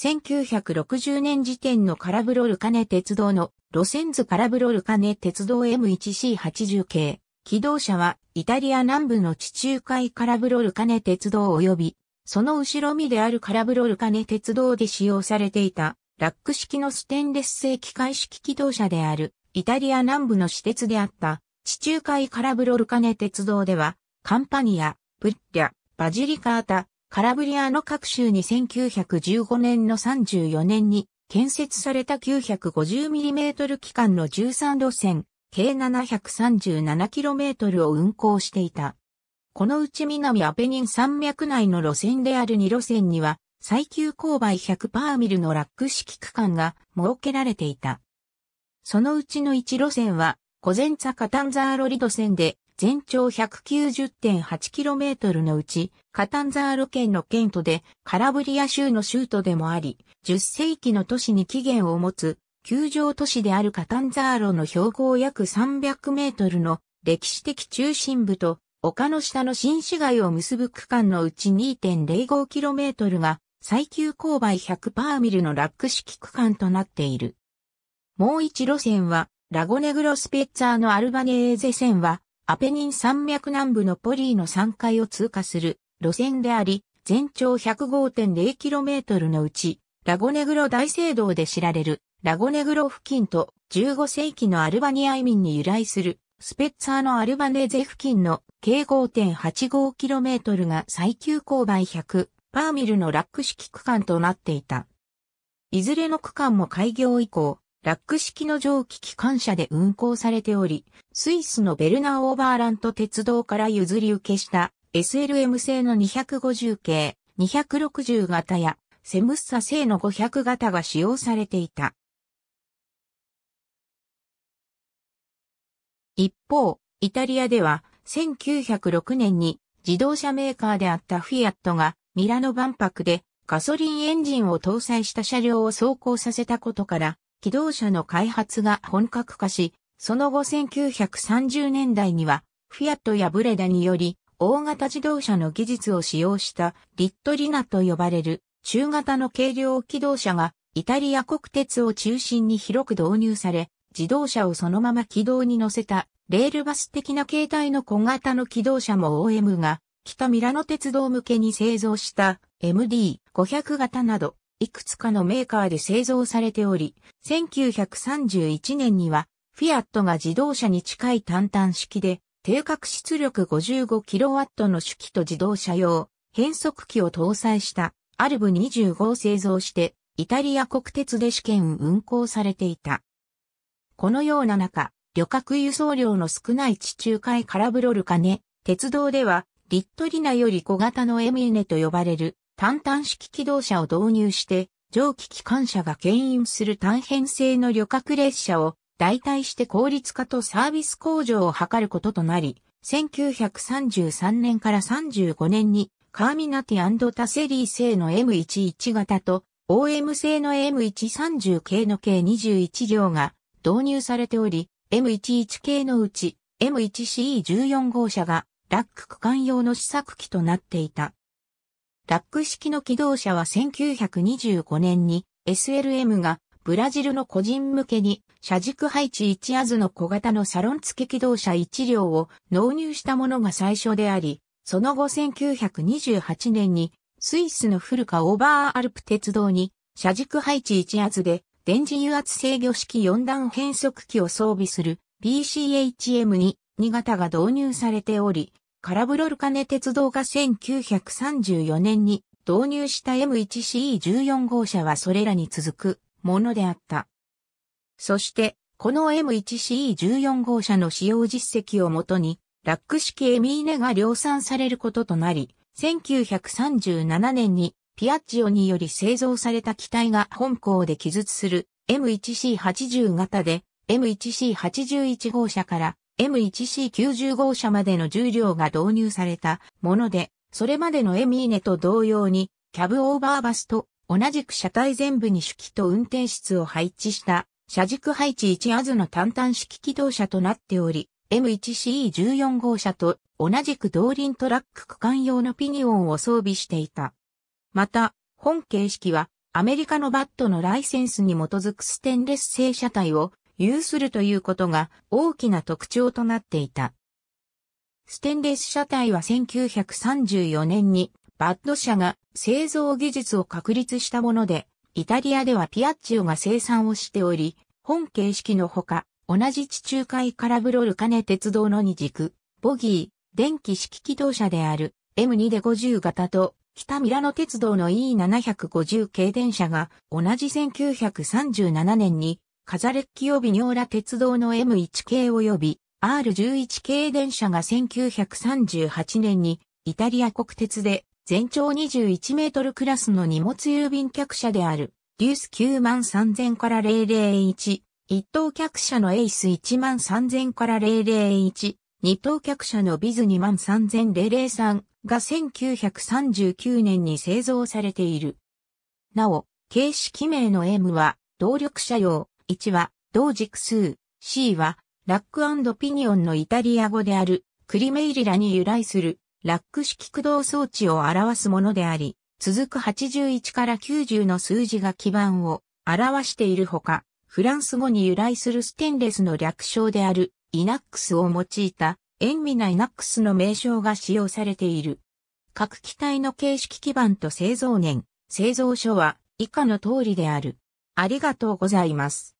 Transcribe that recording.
1960年時点のカラブロルカネ鉄道の路線図カラブロルカネ鉄道 M1C80 系。機動車はイタリア南部の地中海カラブロルカネ鉄道及びその後ろ身であるカラブロルカネ鉄道で使用されていたラック式のステンレス製機械式機動車であるイタリア南部の私鉄であった地中海カラブロルカネ鉄道ではカンパニア、プッリャ、バジリカータ、カラブリアの各州に1915年の34年に建設された 950mm 機関の13路線、計 737km を運行していた。このうち南アペニン山脈内の路線である2路線には、最急勾配100パーミルのラック式区間が設けられていた。そのうちの1路線は、コゼンツァカタンザーロリド線で、全長 190.8km のうち、カタンザーロ県の県都で、カラブリア州の州都でもあり、10世紀の都市に起源を持つ、球場都市であるカタンザーロの標高約300メートルの歴史的中心部と、丘の下の新市街を結ぶ区間のうち 2.05km が最急勾配100パーミルのラック式区間となっている。もう一路線は、ラゴネグロスペッツァーのアルバネーゼ線は、アペニン山脈南部のポリーの山階を通過する路線であり、全長 105.0km のうち、ラゴネグロ大聖堂で知られるラゴネグロ付近と15世紀のアルバニア移民に由来するスペッツァーのアルバネーゼ付近の計 5.85km が最急勾配100パーミルのラック式区間となっていた。いずれの区間も開業以降、ラック式の蒸気機関車で運行されており、スイスのベルナー・オーバーラント鉄道から譲り受けした SLM 製の250系、260型やセムッサ製の500型が使用されていた。一方、イタリアでは1906年に自動車メーカーであったフィアットがミラノ万博でガソリンエンジンを搭載した車両を走行させたことから機動車の開発が本格化し、その後1930年代には、フィアットやブレダにより、大型自動車の技術を使用したリットリナと呼ばれる中型の軽量機動車がイタリア国鉄を中心に広く導入され、自動車をそのまま軌道に乗せたレールバス的な形態の小型の機動車も OM が北ミラノ鉄道向けに製造した MD500 型などいくつかのメーカーで製造されており、1931年にはフィアットが自動車に近い単単式で、低角出力 55kW の主機と自動車用、変速機を搭載したアルブ25を製造して、イタリア国鉄で試験運行されていた。このような中、旅客輸送量の少ない地中海カラブロルカネ、鉄道では、リットリナより小型のエミーネと呼ばれる単単式機動車を導入して、蒸気機関車が牽引する単編成の旅客列車を代替して効率化とサービス向上を図ることとなり、1933年から35年にカーミナティタセリー製の M11 型と OM 製の M130 系の計21両が導入されており、M11 系のうち M1CE14 号車がラック区間用の試作機となっていた。ラック式の機動車は1925年に SLM がブラジルの個人向けに車軸配置1圧ズの小型のサロン付き機動車1両を納入したものが最初であり、その後1928年にスイスのフルカオーバーアルプ鉄道に車軸配置1圧で電磁油圧制御式4段変速機を装備する BCHM に2型が導入されており、カラブロルカネ鉄道が1934年に導入した M1CE14 号車はそれらに続くものであった。そして、この M1CE14 号車の使用実績をもとに、ラック式エミーネが量産されることとなり、1937年にピアッジオにより製造された機体が本港で記述する M1C80 型で M1C81 号車から M1C90 号車までの重量が導入されたもので、それまでのエミーネと同様に、キャブオーバーバスと同じく車体全部に主機と運転室を配置した車軸配置1アズの単単式機動車となっており、m 1 c 1 4号車と同じく動輪トラック区間用のピニオンを装備していた。また、本形式はアメリカのバットのライセンスに基づくステンレス製車体を有するということが大きな特徴となっていた。ステンレス車体は1934年にバッド社が製造技術を確立したもので、イタリアではピアッチオが生産をしており、本形式のほか、同じ地中海カラブロルカネ鉄道の二軸、ボギー、電気式機動車である M2 で50型と、北ミラノ鉄道の E750 系電車が同じ1937年にカザレッキオビニョーラ鉄道の M1 系及び R11 系電車が1938年にイタリア国鉄で全長21メートルクラスの荷物郵便客車であるリュース9万3000から001、一等客車のエイス1万3000から001、二等客車のビズ2万3000が1939年に製造されている。なお、形式名の M は動力車用、1は、同軸数、C は、ラックピニオンのイタリア語である、クリメイリラに由来する、ラック式駆動装置を表すものであり、続く81から90の数字が基盤を表しているほか、フランス語に由来するステンレスの略称であるイナックスを用いた塩味なイナックスの名称が使用されている。各機体の形式基盤と製造年、製造所は以下の通りである。ありがとうございます。